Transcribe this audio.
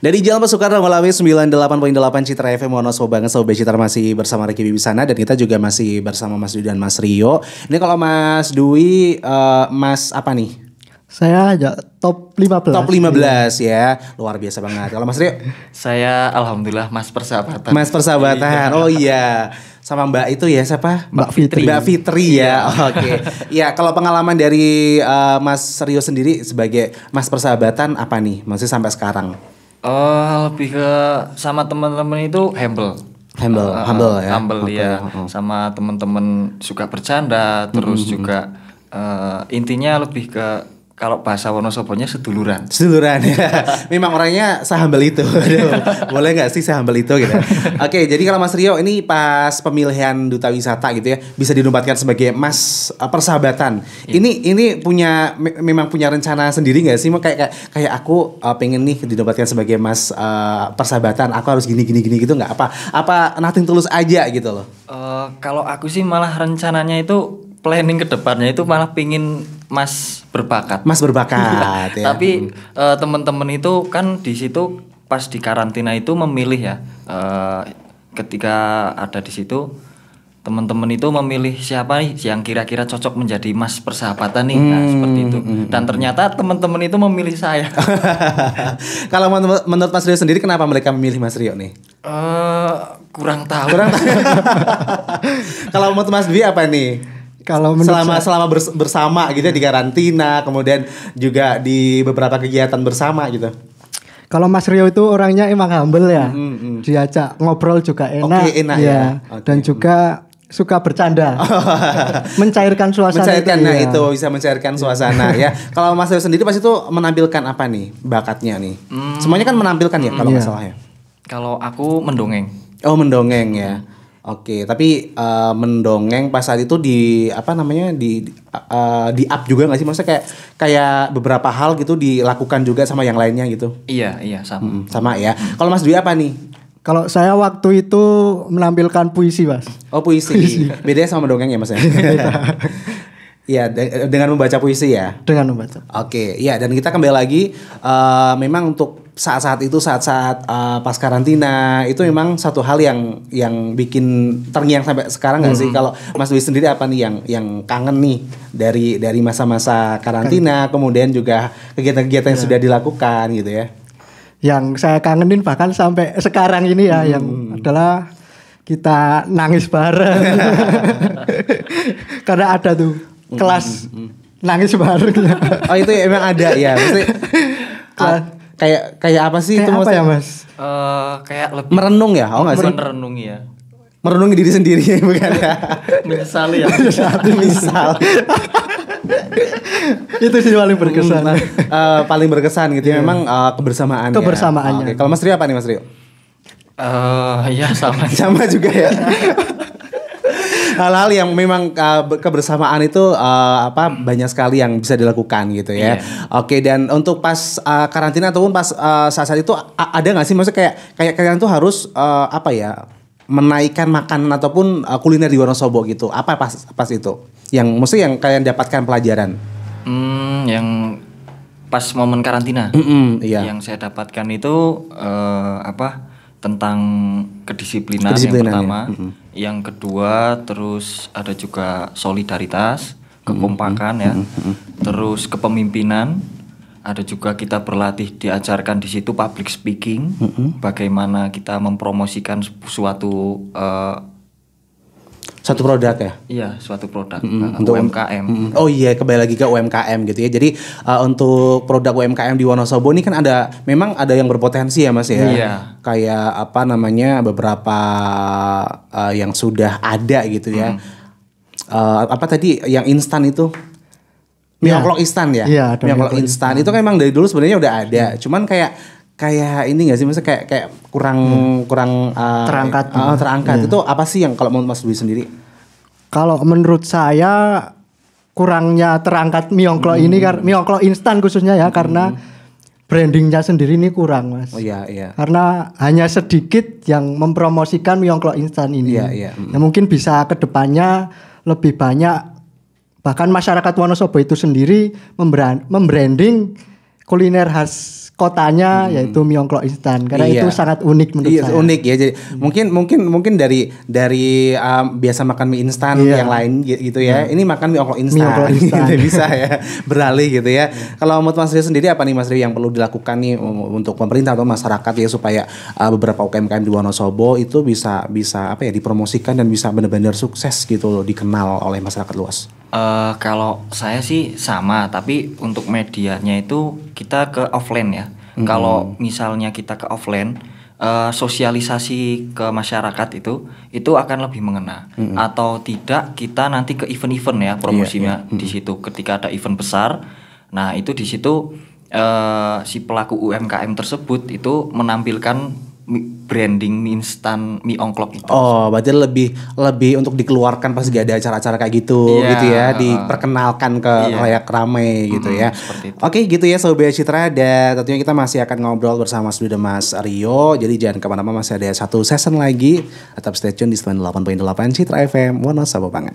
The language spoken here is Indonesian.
Dari Jalan Pasukan Malawi 98.8 Citra FM Wonosobo banget Sobat Citra masih bersama Ricky sana dan kita juga masih bersama Mas Dwi dan Mas Rio. Ini kalau Mas Dwi uh, Mas apa nih? Saya aja top 15. Top 15 iya. ya. Luar biasa banget. Kalau Mas Rio? Saya alhamdulillah Mas Persahabatan. Mas Persahabatan. Iya. Oh iya. Sama Mbak itu ya siapa? Mbak Fitri. Mbak Fitri ya. Iya. Oke. Okay. ya, kalau pengalaman dari uh, Mas Rio sendiri sebagai Mas Persahabatan apa nih? Masih sampai sekarang? uh, lebih ke sama teman-teman itu humble humble uh, humble eh, ya humble okay. ya sama teman-teman suka bercanda terus mm -hmm. juga uh, intinya lebih ke kalau bahasa Wonosobonya seduluran. Seduluran ya. Memang orangnya sehambel itu. Aduh, boleh nggak sih sehambel itu gitu. Ya? Oke, jadi kalau Mas Rio ini pas pemilihan duta wisata gitu ya, bisa dinobatkan sebagai Mas eh, persahabatan. Ya. Ini ini punya me memang punya rencana sendiri nggak sih? Mau kayak, kayak aku uh, pengen nih dinobatkan sebagai Mas uh, persahabatan. Aku harus gini gini gini gitu nggak? Apa apa nothing tulus aja gitu loh. Uh, kalau aku sih malah rencananya itu planning ke depannya itu malah pingin Mas berbakat. Mas berbakat. ya. Tapi uh, teman-teman itu kan di situ pas di karantina itu memilih ya. Uh, ketika ada di situ teman-teman itu memilih siapa nih yang kira-kira cocok menjadi mas persahabatan nih nah, hmm, nah, seperti itu hmm, hmm dan hmm. ternyata teman-teman itu memilih saya kalau menurut, menurut Mas Rio sendiri kenapa mereka memilih Mas Rio nih uh, kurang tahu kurang tahu kalau menurut Mas Dwi apa nih kalau selama saya, selama bersama gitu ya, di karantina kemudian juga di beberapa kegiatan bersama gitu kalau Mas Rio itu orangnya emang humble ya mm, -hmm. diajak ngobrol juga enak, okay, enak iya. ya, ya. Okay. dan juga suka bercanda mencairkan suasana mencairkan itu, ya. bisa mencairkan suasana ya kalau Mas Rio sendiri pasti itu menampilkan apa nih bakatnya nih mm. semuanya kan menampilkan ya kalau yeah. nggak salah ya? kalau aku mendongeng oh mendongeng ya Oke, tapi uh, mendongeng pas saat itu di apa namanya di uh, di up juga nggak sih? Maksudnya kayak kayak beberapa hal gitu dilakukan juga sama yang lainnya gitu? Iya, iya sama. Hmm, sama ya. Hmm. Kalau Mas Dwi apa nih? Kalau saya waktu itu menampilkan puisi, Mas. Oh, puisi. puisi. Bedanya sama mendongeng ya, Mas ya. Iya, iya dengan membaca puisi ya. Dengan membaca. Oke, okay. ya dan kita kembali lagi uh, memang untuk saat-saat itu saat-saat uh, pas karantina itu memang satu hal yang yang bikin terngiang sampai sekarang nggak -hmm. sih kalau Mas Dwi sendiri apa nih yang yang kangen nih dari dari masa-masa karantina kan. kemudian juga kegiatan-kegiatan ya. yang sudah dilakukan gitu ya yang saya kangenin bahkan sampai sekarang ini ya hmm. yang adalah kita nangis bareng karena ada tuh kelas hmm, hmm, hmm. nangis bareng oh itu ya, emang ada ya Maksudnya, kayak kayak apa sih kayak itu apa ya mas? Uh, kayak lebih merenung ya, oh nggak sih? Merenung ya. Merenungi diri sendiri bukan ya? Menyesali ya. satu misal itu sih paling berkesan. uh, paling berkesan gitu ya. Iya. Memang uh, eh, kebersamaan. Kebersamaannya. Oh, okay. Kalau Mas Rio apa nih Mas Rio? Eh uh, ya sama. sama juga ya hal-hal yang memang uh, kebersamaan itu uh, apa banyak sekali yang bisa dilakukan gitu ya. Yeah. Oke dan untuk pas uh, karantina ataupun pas saat uh, saat-saat itu ada nggak sih maksudnya kayak kayak kalian tuh harus uh, apa ya menaikkan makanan ataupun uh, kuliner di Wonosobo gitu. Apa pas pas itu? Yang mesti yang kalian dapatkan pelajaran? Hmm, yang pas momen karantina. Mm -mm, iya. Yang saya dapatkan itu uh, apa? tentang kedisiplinan, kedisiplinan yang ya. pertama, ya. yang kedua terus ada juga solidaritas, kekompakan ya, terus kepemimpinan, ada juga kita berlatih diajarkan di situ public speaking, bagaimana kita mempromosikan suatu uh, satu produk ya? Iya, suatu produk mm -hmm. untuk UMKM. Oh iya, kembali lagi ke UMKM gitu ya. Jadi uh, untuk produk UMKM di Wonosobo ini kan ada memang ada yang berpotensi ya Mas ya. Iya. Kayak apa namanya beberapa uh, yang sudah ada gitu ya. Mm. Uh, apa tadi yang instan itu? Iya. Mie ya. instan ya? Iya, mie instan. Itu kan memang dari dulu sebenarnya udah ada. Cuman kayak kayak ini gak sih maksudnya kayak kayak kurang hmm. kurang uh, terangkat uh, terangkat hmm. itu apa sih yang kalau menurut Mas Dwi sendiri kalau menurut saya kurangnya terangkat Miongklo hmm. ini karena Miongklo instan khususnya ya hmm. karena brandingnya sendiri ini kurang mas oh, iya, iya. karena hanya sedikit yang mempromosikan Miongklo instan ini iya, iya. Hmm. Nah, mungkin bisa kedepannya lebih banyak bahkan masyarakat Wonosobo itu sendiri membranding kuliner khas kotanya hmm. yaitu Myeongklok instan karena iya. itu sangat unik menurut iya, saya. unik ya. Jadi hmm. mungkin mungkin mungkin dari dari um, biasa makan mie instan iya. yang lain gitu ya. Hmm. Ini makan mie instan. mie instan. gitu, bisa ya beralih gitu ya. Hmm. Kalau menurut Mas Rio sendiri apa nih Mas Rio yang perlu dilakukan nih um, untuk pemerintah atau masyarakat ya supaya uh, beberapa UKM-UKM di Wonosobo itu bisa bisa apa ya dipromosikan dan bisa benar-benar sukses gitu loh dikenal oleh masyarakat luas. Uh, kalau saya sih sama, tapi untuk medianya itu kita ke offline ya. hmm Kalau misalnya kita ke offline, uh, sosialisasi ke masyarakat itu itu akan lebih mengena. hmm Atau tidak kita nanti ke event-event ya promosinya yeah, yeah. di hmm. situ. Ketika ada event besar, nah itu di situ uh, si pelaku UMKM tersebut itu menampilkan branding mie instan mie ongklok itu. Oh, berarti lebih lebih untuk dikeluarkan pas gak ada acara-acara kayak gitu yeah. gitu ya, diperkenalkan ke yeah. layak ramai gitu mm-hmm, ya. Oke, okay, gitu ya Sobat Citra dan tentunya kita masih akan ngobrol bersama Studio Mas Rio. Jadi jangan kemana-mana masih ada satu season lagi. Tetap stay tune di 98.8 Citra FM Wonosobo Banget.